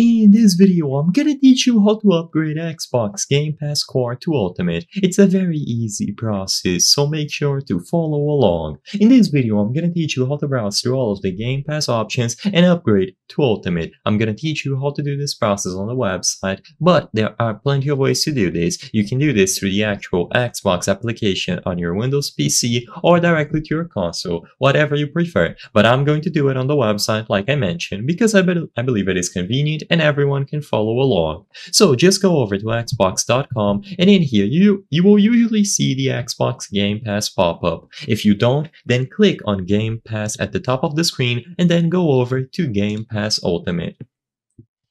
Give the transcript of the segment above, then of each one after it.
In this video, I'm gonna teach you how to upgrade Xbox Game Pass Core to Ultimate. It's a very easy process, so make sure to follow along. In this video, I'm gonna teach you how to browse through all of the Game Pass options and upgrade to Ultimate. I'm gonna teach you how to do this process on the website, but there are plenty of ways to do this. You can do this through the actual Xbox application on your Windows PC or directly to your console, whatever you prefer. But I'm going to do it on the website like I mentioned, because I, be I believe it is convenient and everyone can follow along. So just go over to xbox.com and in here you, you will usually see the Xbox Game Pass pop up. If you don't, then click on Game Pass at the top of the screen and then go over to Game Pass Ultimate.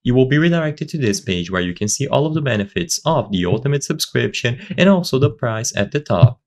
You will be redirected to this page where you can see all of the benefits of the Ultimate subscription and also the price at the top.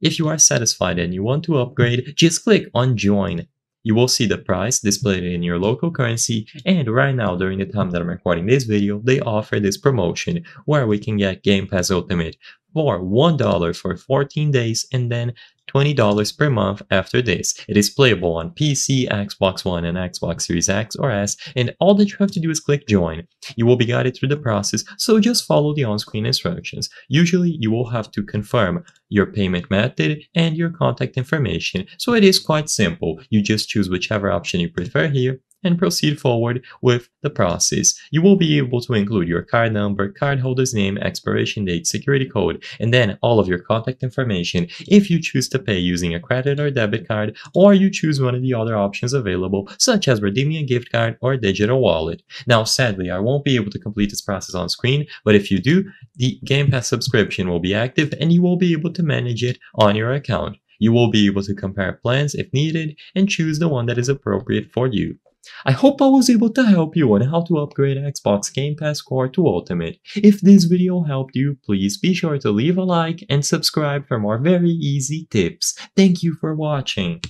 If you are satisfied and you want to upgrade, just click on Join. You will see the price displayed in your local currency and right now during the time that I'm recording this video, they offer this promotion where we can get Game Pass Ultimate for $1 for 14 days and then $20 per month after this. It is playable on PC, Xbox One, and Xbox Series X or S, and all that you have to do is click join. You will be guided through the process, so just follow the on-screen instructions. Usually, you will have to confirm your payment method and your contact information, so it is quite simple. You just choose whichever option you prefer here, and proceed forward with the process. You will be able to include your card number, cardholder's name, expiration date, security code, and then all of your contact information if you choose to pay using a credit or debit card, or you choose one of the other options available, such as redeeming a gift card or digital wallet. Now, sadly, I won't be able to complete this process on screen, but if you do, the Game Pass subscription will be active and you will be able to manage it on your account. You will be able to compare plans if needed and choose the one that is appropriate for you. I hope I was able to help you on how to upgrade Xbox Game Pass Core to Ultimate. If this video helped you, please be sure to leave a like and subscribe for more very easy tips. Thank you for watching.